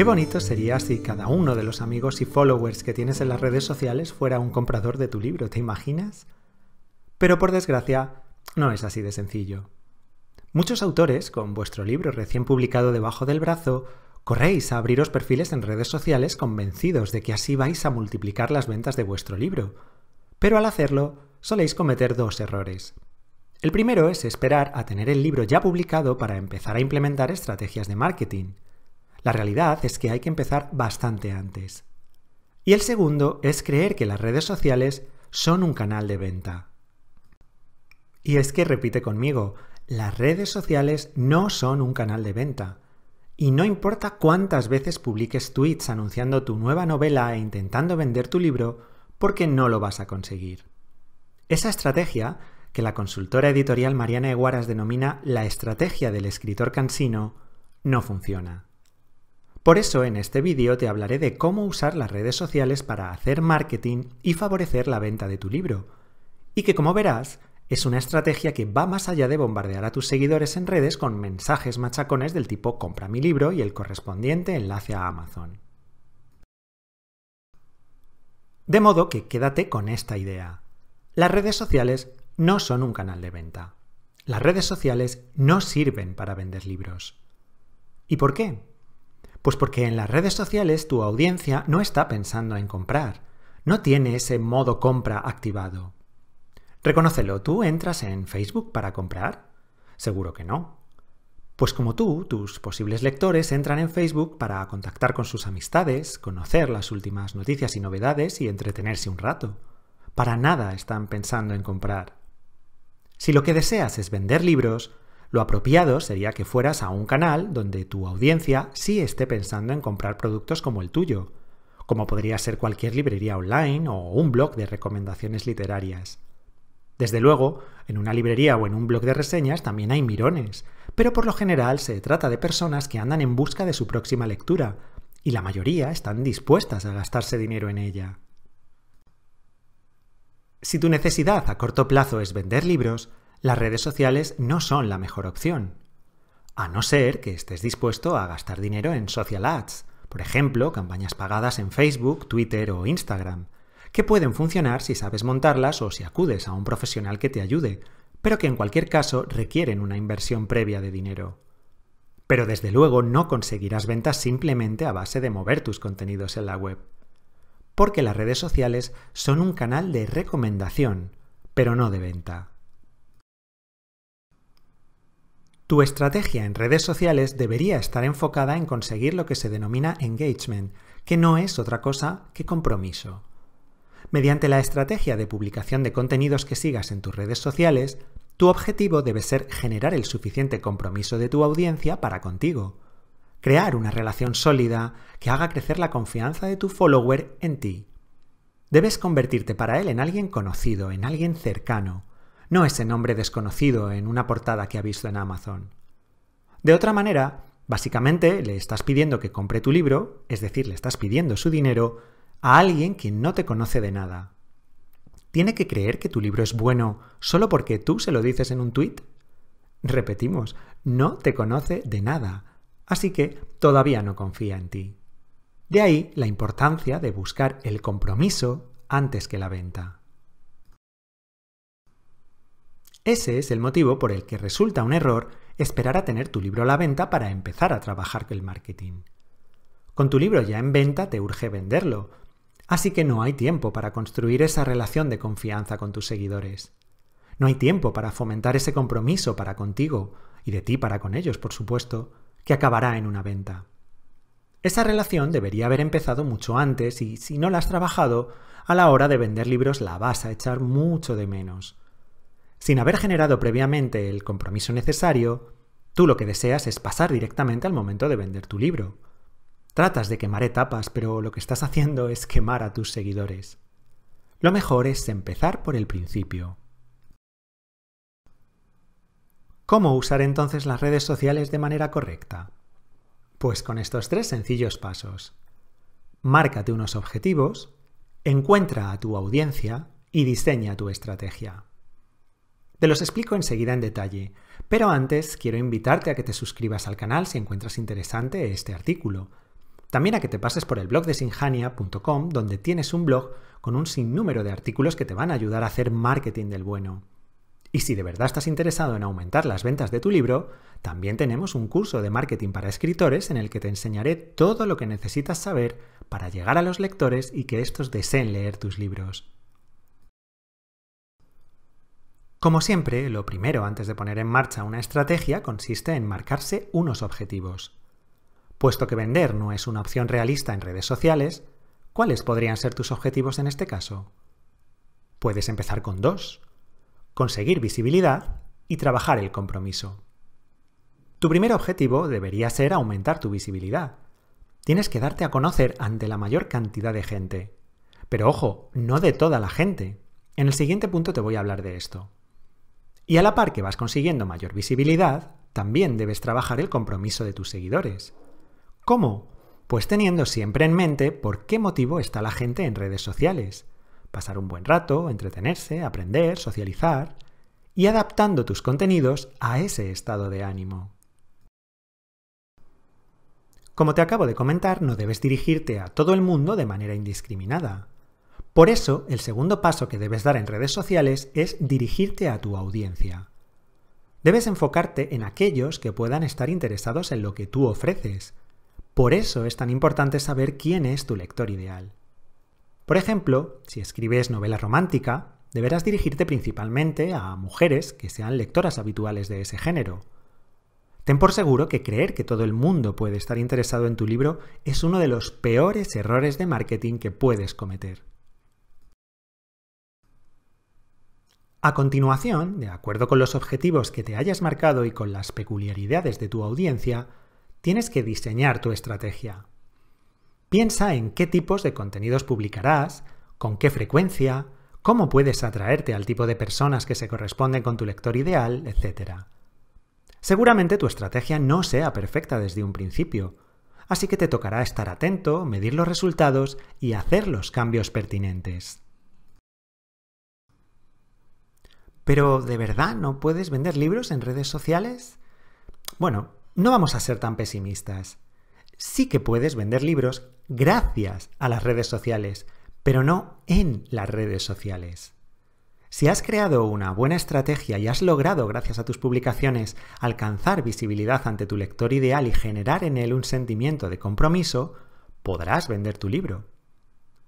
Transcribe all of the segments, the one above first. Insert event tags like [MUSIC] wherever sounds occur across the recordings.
Qué bonito sería si cada uno de los amigos y followers que tienes en las redes sociales fuera un comprador de tu libro, ¿te imaginas? Pero por desgracia, no es así de sencillo. Muchos autores, con vuestro libro recién publicado debajo del brazo, corréis a abriros perfiles en redes sociales convencidos de que así vais a multiplicar las ventas de vuestro libro. Pero al hacerlo, soléis cometer dos errores. El primero es esperar a tener el libro ya publicado para empezar a implementar estrategias de marketing. La realidad es que hay que empezar bastante antes. Y el segundo es creer que las redes sociales son un canal de venta. Y es que repite conmigo, las redes sociales no son un canal de venta. Y no importa cuántas veces publiques tweets anunciando tu nueva novela e intentando vender tu libro, porque no lo vas a conseguir. Esa estrategia, que la consultora editorial Mariana Eguaras denomina la estrategia del escritor cansino, no funciona. Por eso en este vídeo te hablaré de cómo usar las redes sociales para hacer marketing y favorecer la venta de tu libro. Y que como verás, es una estrategia que va más allá de bombardear a tus seguidores en redes con mensajes machacones del tipo compra mi libro y el correspondiente enlace a Amazon. De modo que quédate con esta idea. Las redes sociales no son un canal de venta. Las redes sociales no sirven para vender libros. ¿Y por qué? Pues porque en las redes sociales tu audiencia no está pensando en comprar, no tiene ese modo compra activado. Reconócelo, ¿tú entras en Facebook para comprar? Seguro que no. Pues como tú, tus posibles lectores entran en Facebook para contactar con sus amistades, conocer las últimas noticias y novedades y entretenerse un rato. Para nada están pensando en comprar. Si lo que deseas es vender libros, lo apropiado sería que fueras a un canal donde tu audiencia sí esté pensando en comprar productos como el tuyo, como podría ser cualquier librería online o un blog de recomendaciones literarias. Desde luego, en una librería o en un blog de reseñas también hay mirones, pero por lo general se trata de personas que andan en busca de su próxima lectura, y la mayoría están dispuestas a gastarse dinero en ella. Si tu necesidad a corto plazo es vender libros, las redes sociales no son la mejor opción. A no ser que estés dispuesto a gastar dinero en social ads, por ejemplo, campañas pagadas en Facebook, Twitter o Instagram, que pueden funcionar si sabes montarlas o si acudes a un profesional que te ayude, pero que en cualquier caso requieren una inversión previa de dinero. Pero desde luego no conseguirás ventas simplemente a base de mover tus contenidos en la web, porque las redes sociales son un canal de recomendación, pero no de venta. Tu estrategia en redes sociales debería estar enfocada en conseguir lo que se denomina engagement, que no es otra cosa que compromiso. Mediante la estrategia de publicación de contenidos que sigas en tus redes sociales, tu objetivo debe ser generar el suficiente compromiso de tu audiencia para contigo. Crear una relación sólida que haga crecer la confianza de tu follower en ti. Debes convertirte para él en alguien conocido, en alguien cercano, no ese nombre desconocido en una portada que ha visto en Amazon. De otra manera, básicamente le estás pidiendo que compre tu libro, es decir, le estás pidiendo su dinero, a alguien quien no te conoce de nada. ¿Tiene que creer que tu libro es bueno solo porque tú se lo dices en un tuit? Repetimos, no te conoce de nada, así que todavía no confía en ti. De ahí la importancia de buscar el compromiso antes que la venta. Ese es el motivo por el que resulta un error esperar a tener tu libro a la venta para empezar a trabajar el marketing. Con tu libro ya en venta te urge venderlo, así que no hay tiempo para construir esa relación de confianza con tus seguidores. No hay tiempo para fomentar ese compromiso para contigo y de ti para con ellos, por supuesto, que acabará en una venta. Esa relación debería haber empezado mucho antes y si no la has trabajado, a la hora de vender libros la vas a echar mucho de menos. Sin haber generado previamente el compromiso necesario, tú lo que deseas es pasar directamente al momento de vender tu libro. Tratas de quemar etapas, pero lo que estás haciendo es quemar a tus seguidores. Lo mejor es empezar por el principio. ¿Cómo usar entonces las redes sociales de manera correcta? Pues con estos tres sencillos pasos. Márcate unos objetivos, encuentra a tu audiencia y diseña tu estrategia. Te los explico enseguida en detalle, pero antes quiero invitarte a que te suscribas al canal si encuentras interesante este artículo. También a que te pases por el blog de sinjania.com, donde tienes un blog con un sinnúmero de artículos que te van a ayudar a hacer marketing del bueno. Y si de verdad estás interesado en aumentar las ventas de tu libro, también tenemos un curso de marketing para escritores en el que te enseñaré todo lo que necesitas saber para llegar a los lectores y que estos deseen leer tus libros. Como siempre, lo primero antes de poner en marcha una estrategia consiste en marcarse unos objetivos. Puesto que vender no es una opción realista en redes sociales, ¿cuáles podrían ser tus objetivos en este caso? Puedes empezar con dos. Conseguir visibilidad y trabajar el compromiso. Tu primer objetivo debería ser aumentar tu visibilidad. Tienes que darte a conocer ante la mayor cantidad de gente. Pero ojo, no de toda la gente. En el siguiente punto te voy a hablar de esto. Y a la par que vas consiguiendo mayor visibilidad, también debes trabajar el compromiso de tus seguidores. ¿Cómo? Pues teniendo siempre en mente por qué motivo está la gente en redes sociales. Pasar un buen rato, entretenerse, aprender, socializar y adaptando tus contenidos a ese estado de ánimo. Como te acabo de comentar, no debes dirigirte a todo el mundo de manera indiscriminada. Por eso, el segundo paso que debes dar en redes sociales es dirigirte a tu audiencia. Debes enfocarte en aquellos que puedan estar interesados en lo que tú ofreces. Por eso es tan importante saber quién es tu lector ideal. Por ejemplo, si escribes novela romántica, deberás dirigirte principalmente a mujeres que sean lectoras habituales de ese género. Ten por seguro que creer que todo el mundo puede estar interesado en tu libro es uno de los peores errores de marketing que puedes cometer. A continuación, de acuerdo con los objetivos que te hayas marcado y con las peculiaridades de tu audiencia, tienes que diseñar tu estrategia. Piensa en qué tipos de contenidos publicarás, con qué frecuencia, cómo puedes atraerte al tipo de personas que se corresponden con tu lector ideal, etc. Seguramente tu estrategia no sea perfecta desde un principio, así que te tocará estar atento, medir los resultados y hacer los cambios pertinentes. Pero ¿de verdad no puedes vender libros en redes sociales? Bueno, no vamos a ser tan pesimistas. Sí que puedes vender libros gracias a las redes sociales, pero no en las redes sociales. Si has creado una buena estrategia y has logrado, gracias a tus publicaciones, alcanzar visibilidad ante tu lector ideal y generar en él un sentimiento de compromiso, podrás vender tu libro.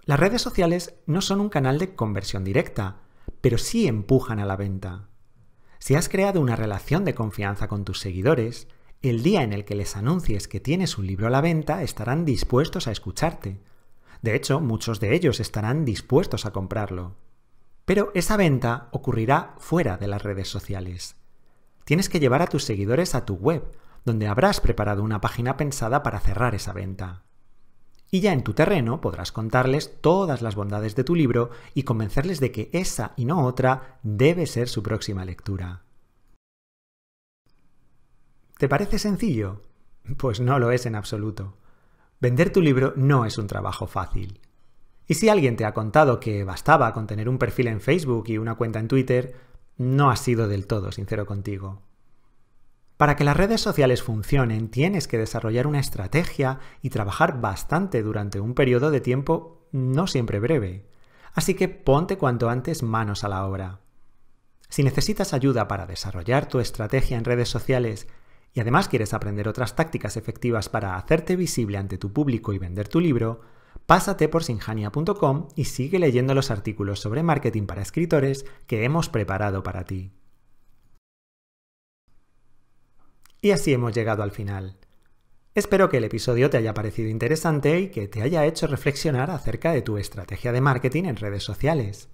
Las redes sociales no son un canal de conversión directa, pero sí empujan a la venta. Si has creado una relación de confianza con tus seguidores, el día en el que les anuncies que tienes un libro a la venta estarán dispuestos a escucharte. De hecho, muchos de ellos estarán dispuestos a comprarlo. Pero esa venta ocurrirá fuera de las redes sociales. Tienes que llevar a tus seguidores a tu web, donde habrás preparado una página pensada para cerrar esa venta. Y ya en tu terreno podrás contarles todas las bondades de tu libro y convencerles de que esa y no otra debe ser su próxima lectura. ¿Te parece sencillo? Pues no lo es en absoluto. Vender tu libro no es un trabajo fácil. Y si alguien te ha contado que bastaba con tener un perfil en Facebook y una cuenta en Twitter, no ha sido del todo sincero contigo. Para que las redes sociales funcionen, tienes que desarrollar una estrategia y trabajar bastante durante un periodo de tiempo no siempre breve. Así que ponte cuanto antes manos a la obra. Si necesitas ayuda para desarrollar tu estrategia en redes sociales y además quieres aprender otras tácticas efectivas para hacerte visible ante tu público y vender tu libro, pásate por sinjania.com y sigue leyendo los artículos sobre marketing para escritores que hemos preparado para ti. Y así hemos llegado al final. Espero que el episodio te haya parecido interesante y que te haya hecho reflexionar acerca de tu estrategia de marketing en redes sociales.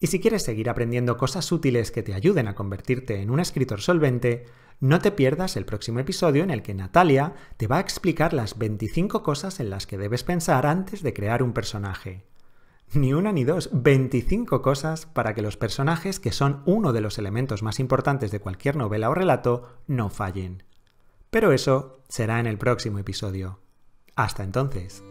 Y si quieres seguir aprendiendo cosas útiles que te ayuden a convertirte en un escritor solvente, no te pierdas el próximo episodio en el que Natalia te va a explicar las 25 cosas en las que debes pensar antes de crear un personaje. [LAUGHS] Ni una ni dos, 25 cosas para que los personajes, que son uno de los elementos más importantes de cualquier novela o relato, no fallen. Pero eso será en el próximo episodio. Hasta entonces.